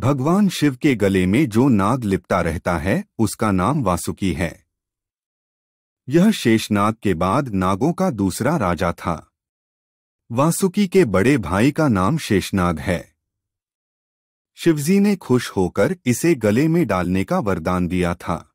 भगवान शिव के गले में जो नाग लिपटा रहता है उसका नाम वासुकी है यह शेषनाग के बाद नागों का दूसरा राजा था वासुकी के बड़े भाई का नाम शेषनाग है शिवजी ने खुश होकर इसे गले में डालने का वरदान दिया था